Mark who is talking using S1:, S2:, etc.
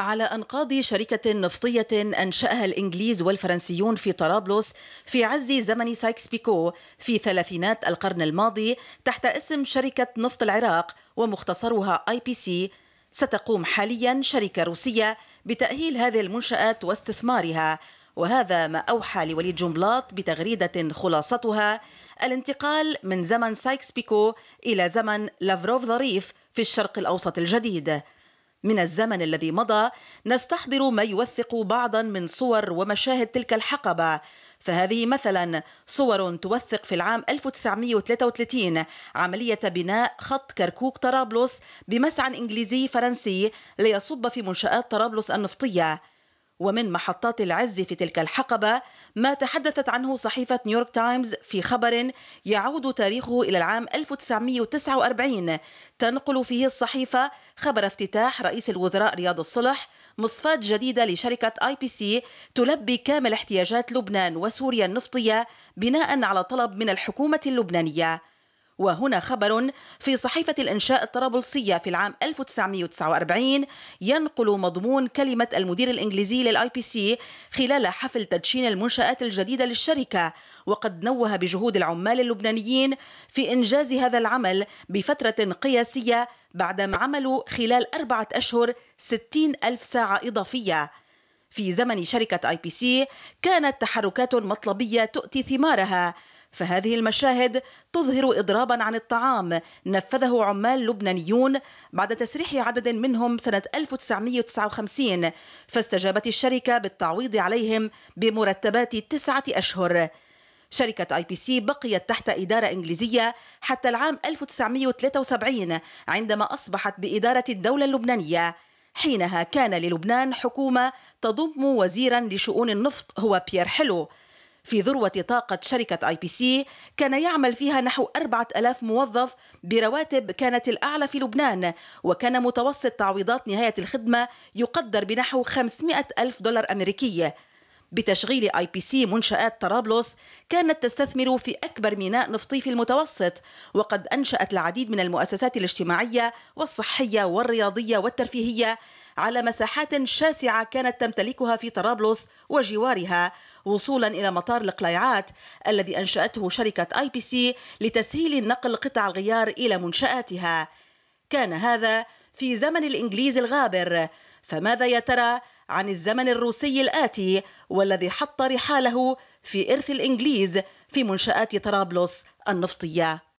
S1: على أنقاض شركة نفطية أنشأها الإنجليز والفرنسيون في طرابلس في عز زمن سايكس بيكو في ثلاثينات القرن الماضي تحت اسم شركة نفط العراق ومختصرها آي بي سي ستقوم حاليا شركة روسية بتأهيل هذه المنشآت واستثمارها وهذا ما أوحى لوليد جنبلاط بتغريدة خلاصتها الانتقال من زمن سايكس بيكو إلى زمن لافروف ظريف في الشرق الأوسط الجديد من الزمن الذي مضى نستحضر ما يوثق بعضا من صور ومشاهد تلك الحقبة فهذه مثلا صور توثق في العام 1933 عملية بناء خط كركوك طرابلس بمسعى إنجليزي فرنسي ليصب في منشآت طرابلس النفطية ومن محطات العز في تلك الحقبة ما تحدثت عنه صحيفة نيويورك تايمز في خبر يعود تاريخه إلى العام 1949 تنقل فيه الصحيفة خبر افتتاح رئيس الوزراء رياض الصلح مصفاة جديدة لشركة اي بي سي تلبي كامل احتياجات لبنان وسوريا النفطية بناء على طلب من الحكومة اللبنانية وهنا خبر في صحيفة الإنشاء الطرابلسية في العام 1949 ينقل مضمون كلمة المدير الإنجليزي للآي بي سي خلال حفل تدشين المنشآت الجديدة للشركة وقد نوه بجهود العمال اللبنانيين في إنجاز هذا العمل بفترة قياسية بعدما عملوا خلال أربعة أشهر 60 ألف ساعة إضافية في زمن شركة آي بي سي كانت تحركات مطلبية تؤتي ثمارها فهذه المشاهد تظهر إضرابا عن الطعام نفذه عمال لبنانيون بعد تسريح عدد منهم سنة 1959 فاستجابت الشركة بالتعويض عليهم بمرتبات تسعة أشهر شركة اي بي سي بقيت تحت إدارة إنجليزية حتى العام 1973 عندما أصبحت بإدارة الدولة اللبنانية حينها كان للبنان حكومة تضم وزيرا لشؤون النفط هو بيير حلو في ذروة طاقة شركة اي بي سي كان يعمل فيها نحو 4000 موظف برواتب كانت الأعلى في لبنان وكان متوسط تعويضات نهاية الخدمة يقدر بنحو 500 ألف دولار أمريكية بتشغيل اي بي سي منشآت طرابلس كانت تستثمر في أكبر ميناء نفطي في المتوسط وقد أنشأت العديد من المؤسسات الاجتماعية والصحية والرياضية والترفيهية على مساحات شاسعة كانت تمتلكها في طرابلس وجوارها وصولا إلى مطار القليعات الذي أنشأته شركة اي بي سي لتسهيل نقل قطع الغيار إلى منشآتها كان هذا في زمن الإنجليز الغابر فماذا يا ترى عن الزمن الروسي الآتي والذي حط رحاله في إرث الإنجليز في منشآت طرابلس النفطية